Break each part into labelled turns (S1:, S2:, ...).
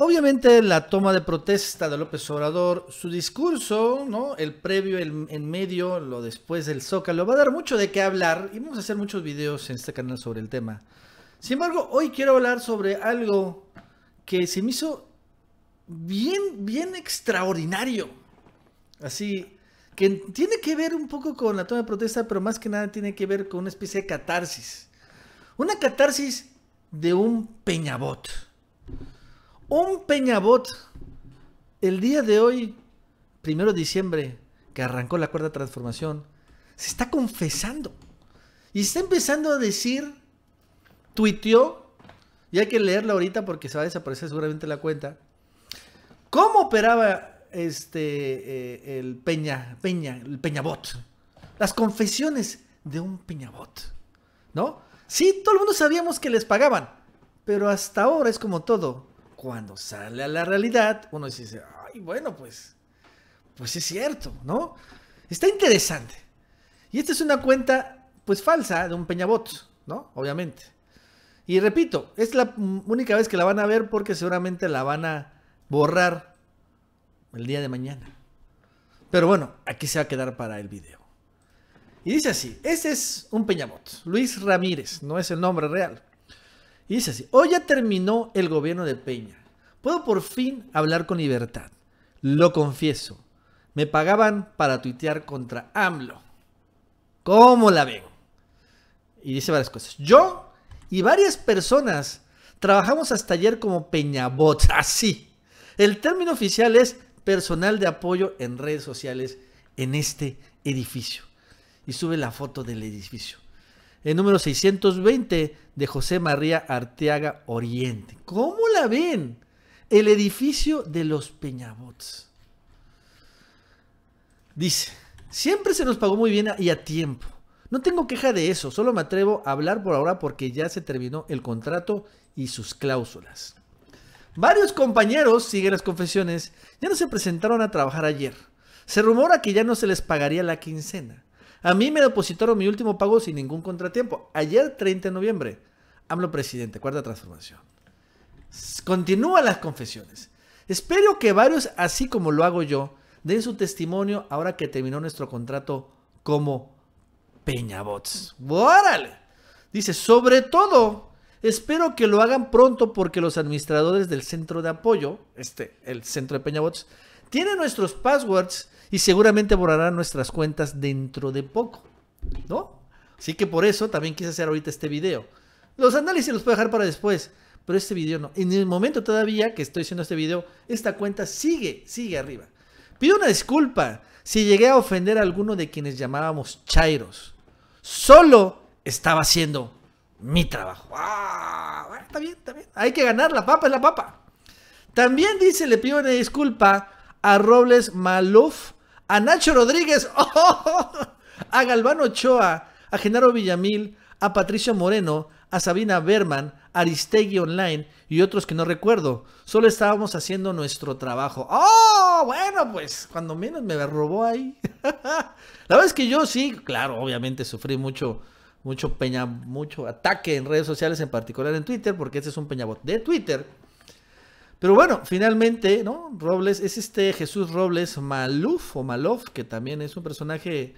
S1: Obviamente la toma de protesta de López Obrador, su discurso, ¿no? El previo, el en medio, lo después del Zócalo, va a dar mucho de qué hablar y vamos a hacer muchos videos en este canal sobre el tema. Sin embargo, hoy quiero hablar sobre algo que se me hizo bien, bien extraordinario. Así, que tiene que ver un poco con la toma de protesta, pero más que nada tiene que ver con una especie de catarsis. Una catarsis de un peñabot un Peñabot el día de hoy, primero de diciembre, que arrancó la cuarta transformación, se está confesando. Y está empezando a decir, tuiteó, y hay que leerla ahorita porque se va a desaparecer seguramente la cuenta, cómo operaba este, eh, el Peña, Peña, el Peñabot. Las confesiones de un Peñabot, ¿no? Sí, todo el mundo sabíamos que les pagaban, pero hasta ahora es como todo cuando sale a la realidad, uno dice, ay, bueno, pues, pues es cierto, ¿no? Está interesante. Y esta es una cuenta, pues falsa, de un Peñabot, ¿no? Obviamente. Y repito, es la única vez que la van a ver porque seguramente la van a borrar el día de mañana. Pero bueno, aquí se va a quedar para el video. Y dice así, este es un Peñabot, Luis Ramírez, no es el nombre real. Y dice así, hoy ya terminó el gobierno de Peña. Puedo por fin hablar con libertad. Lo confieso. Me pagaban para tuitear contra AMLO. ¿Cómo la ven? Y dice varias cosas. Yo y varias personas trabajamos hasta ayer como Peñabots. Así. El término oficial es personal de apoyo en redes sociales en este edificio. Y sube la foto del edificio el número 620 de José María Arteaga Oriente. ¿Cómo la ven? El edificio de los Peñabots. Dice, siempre se nos pagó muy bien y a tiempo. No tengo queja de eso, solo me atrevo a hablar por ahora porque ya se terminó el contrato y sus cláusulas. Varios compañeros, siguen las confesiones, ya no se presentaron a trabajar ayer. Se rumora que ya no se les pagaría la quincena. A mí me depositaron mi último pago sin ningún contratiempo. Ayer, 30 de noviembre. AMLO presidente, cuarta transformación. Continúan las confesiones. Espero que varios, así como lo hago yo, den su testimonio ahora que terminó nuestro contrato como Peñabots. ¡Órale! Dice, sobre todo, espero que lo hagan pronto porque los administradores del centro de apoyo, este, el centro de Peñabots, tienen nuestros passwords y seguramente borrará nuestras cuentas dentro de poco, ¿no? Así que por eso también quise hacer ahorita este video. Los análisis los puedo dejar para después, pero este video no. En el momento todavía que estoy haciendo este video, esta cuenta sigue, sigue arriba. Pido una disculpa si llegué a ofender a alguno de quienes llamábamos chairos. Solo estaba haciendo mi trabajo. Ah, está bien, está bien. Hay que ganar, la papa es la papa. También dice, le pido una disculpa a Robles Malouf a Nacho Rodríguez, oh, oh, oh, a Galvano Ochoa, a Genaro Villamil, a Patricio Moreno, a Sabina Berman, Aristegui Online y otros que no recuerdo. Solo estábamos haciendo nuestro trabajo. ¡Oh! Bueno, pues cuando menos me robó ahí. La verdad es que yo sí, claro, obviamente sufrí mucho, mucho peña, mucho ataque en redes sociales, en particular en Twitter, porque este es un peñabot de Twitter. Pero bueno, finalmente, ¿no? Robles es este Jesús Robles Maluf o Malof, que también es un personaje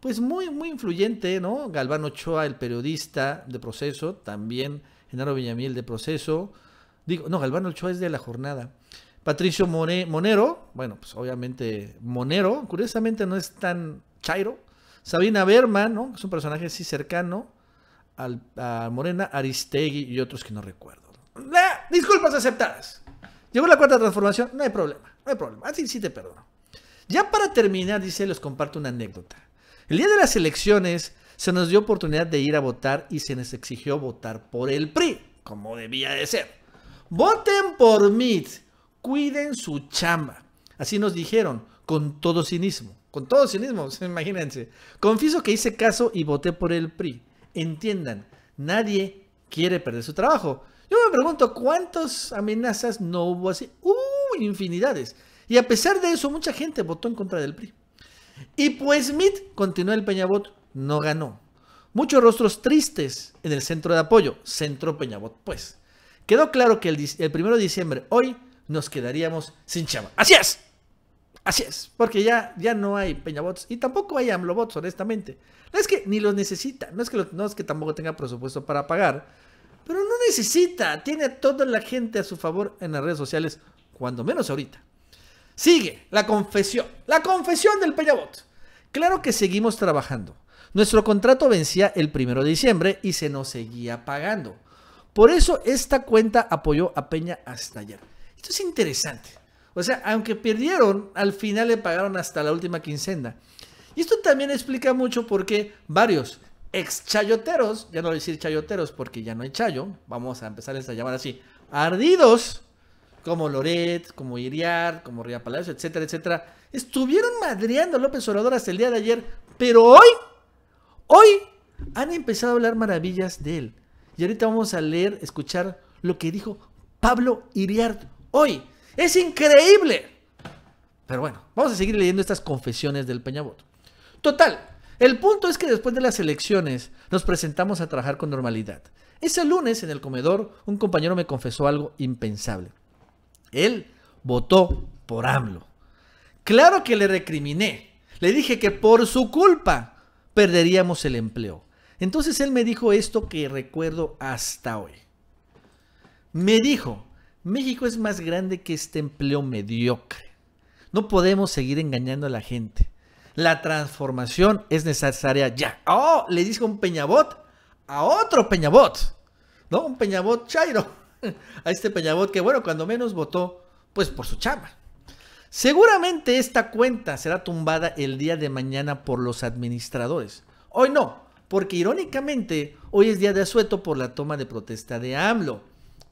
S1: pues muy, muy influyente, ¿no? galvano Ochoa, el periodista de proceso, también Genaro Villamil de proceso. Digo, no, galvano Ochoa es de la jornada. Patricio Monero, bueno, pues obviamente Monero, curiosamente no es tan chairo. Sabina Berman, ¿no? Es un personaje así cercano al, a Morena, Aristegui y otros que no recuerdo. ¡Ah! Disculpas aceptadas. Llegó la cuarta transformación, no hay problema, no hay problema. Así sí te perdono. Ya para terminar, dice, les comparto una anécdota. El día de las elecciones se nos dio oportunidad de ir a votar y se nos exigió votar por el PRI, como debía de ser. Voten por MIT, cuiden su chamba. Así nos dijeron, con todo cinismo, con todo cinismo, imagínense. Confieso que hice caso y voté por el PRI. Entiendan, nadie quiere perder su trabajo, yo me pregunto, ¿cuántas amenazas no hubo así? ¡Uh! Infinidades. Y a pesar de eso, mucha gente votó en contra del PRI. Y pues Smith, continuó el Peñabot, no ganó. Muchos rostros tristes en el centro de apoyo, centro Peñabot, pues. Quedó claro que el, el primero de diciembre, hoy, nos quedaríamos sin chama. ¡Así es! Así es, porque ya, ya no hay Peñabots y tampoco hay AMLOBots, honestamente. No es que ni los necesita, no es que, no es que tampoco tenga presupuesto para pagar pero no necesita, tiene a toda la gente a su favor en las redes sociales, cuando menos ahorita. Sigue, la confesión, la confesión del Peñabot. Claro que seguimos trabajando. Nuestro contrato vencía el primero de diciembre y se nos seguía pagando. Por eso esta cuenta apoyó a Peña hasta ayer. Esto es interesante. O sea, aunque perdieron, al final le pagaron hasta la última quincena. Y esto también explica mucho por qué varios ex chayoteros, ya no voy a decir chayoteros porque ya no hay chayo, vamos a empezar a llamar así, ardidos, como Loret, como Iriar, como Ria Palacio, etcétera, etcétera, estuvieron madreando a López Obrador hasta el día de ayer, pero hoy, hoy han empezado a hablar maravillas de él. Y ahorita vamos a leer, escuchar lo que dijo Pablo Iriart hoy. Es increíble. Pero bueno, vamos a seguir leyendo estas confesiones del Peñabot. Total, el punto es que después de las elecciones nos presentamos a trabajar con normalidad. Ese lunes en el comedor un compañero me confesó algo impensable. Él votó por AMLO. Claro que le recriminé. Le dije que por su culpa perderíamos el empleo. Entonces él me dijo esto que recuerdo hasta hoy. Me dijo, México es más grande que este empleo mediocre. No podemos seguir engañando a la gente. La transformación es necesaria ya. Oh, le dijo un Peñabot a otro Peñabot, ¿no? Un Peñabot Chairo, a este Peñabot que, bueno, cuando menos votó, pues por su chama. Seguramente esta cuenta será tumbada el día de mañana por los administradores. Hoy no, porque irónicamente hoy es día de asueto por la toma de protesta de AMLO.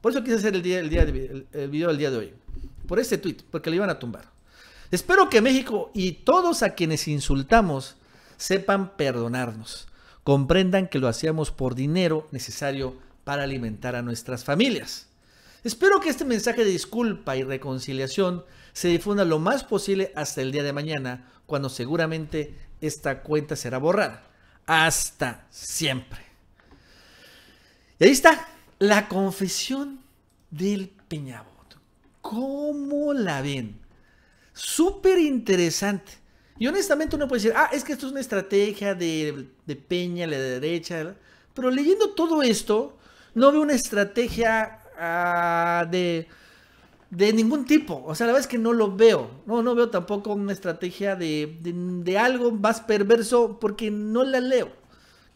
S1: Por eso quise hacer el, día, el, día el, el video del día de hoy, por este tweet, porque lo iban a tumbar. Espero que México y todos a quienes insultamos sepan perdonarnos, comprendan que lo hacíamos por dinero necesario para alimentar a nuestras familias. Espero que este mensaje de disculpa y reconciliación se difunda lo más posible hasta el día de mañana, cuando seguramente esta cuenta será borrada. Hasta siempre. Y ahí está, la confesión del Peñabot. ¿Cómo la ven? súper interesante. Y honestamente uno puede decir, ah, es que esto es una estrategia de, Peña, la de derecha. Pero leyendo todo esto, no veo una estrategia ah, de, de ningún tipo. O sea, la verdad es que no lo veo. No, no veo tampoco una estrategia de, de, algo más perverso porque no la leo.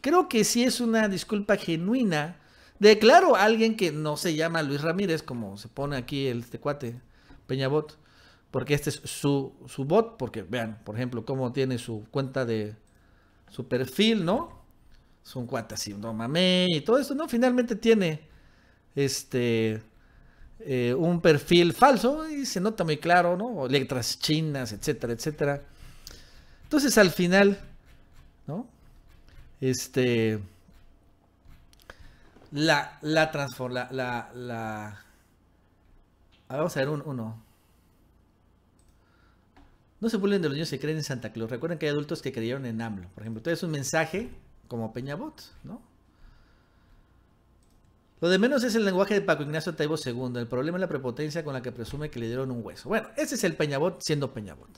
S1: Creo que sí es una disculpa genuina de, claro, alguien que no se llama Luis Ramírez, como se pone aquí el este cuate, Peñabot porque este es su, bot, porque vean, por ejemplo, cómo tiene su cuenta de su perfil, ¿no? Son cuantas así, no mame, y todo eso, ¿no? Finalmente tiene este eh, un perfil falso y se nota muy claro, ¿no? Letras chinas, etcétera, etcétera. Entonces al final, ¿no? Este. La, la transforma, la, la, la... Vamos a ver un, uno. No se burlen de los niños se creen en Santa Claus. Recuerden que hay adultos que creyeron en AMLO. Por ejemplo, es un mensaje como Peñabot, ¿no? Lo de menos es el lenguaje de Paco Ignacio Taibo II. El problema es la prepotencia con la que presume que le dieron un hueso. Bueno, ese es el Peñabot siendo Peñabot.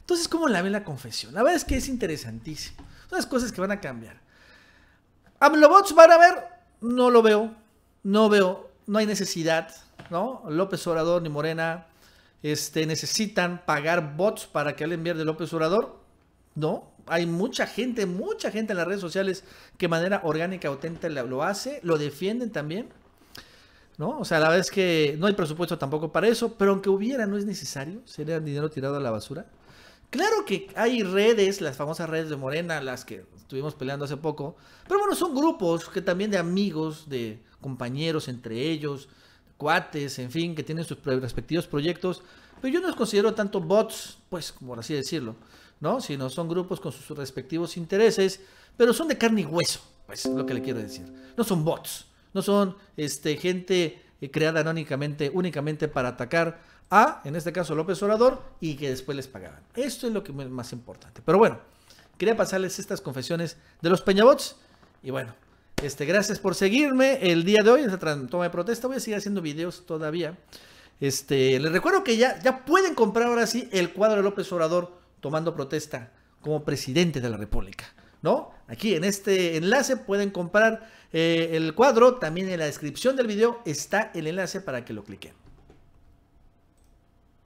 S1: Entonces, ¿cómo la ve la confesión? La verdad es que es interesantísimo. Son las cosas que van a cambiar. ¿Amlobots van a ver? No lo veo. No veo. No hay necesidad, ¿no? López Obrador ni Morena este, necesitan pagar bots para que hablen envíe de López Obrador. No, hay mucha gente, mucha gente en las redes sociales que de manera orgánica, auténtica lo hace, lo defienden también. ¿No? O sea, la vez que no hay presupuesto tampoco para eso, pero aunque hubiera, no es necesario, sería dinero tirado a la basura. Claro que hay redes, las famosas redes de Morena, las que estuvimos peleando hace poco, pero bueno, son grupos que también de amigos, de compañeros entre ellos, cuates, en fin, que tienen sus respectivos proyectos, pero yo no los considero tanto bots, pues, por así decirlo, ¿no? Sino son grupos con sus respectivos intereses, pero son de carne y hueso, pues, lo que le quiero decir. No son bots, no son este, gente eh, creada anónimamente, únicamente para atacar a, en este caso, López Obrador, y que después les pagaban. Esto es lo que es más importante. Pero bueno, quería pasarles estas confesiones de los Peñabots, y bueno, este, gracias por seguirme. El día de hoy, en esta toma de protesta, voy a seguir haciendo videos todavía. Este, les recuerdo que ya, ya pueden comprar ahora sí el cuadro de López Obrador tomando protesta como presidente de la República. ¿No? Aquí en este enlace pueden comprar eh, el cuadro. También en la descripción del video está el enlace para que lo cliquen.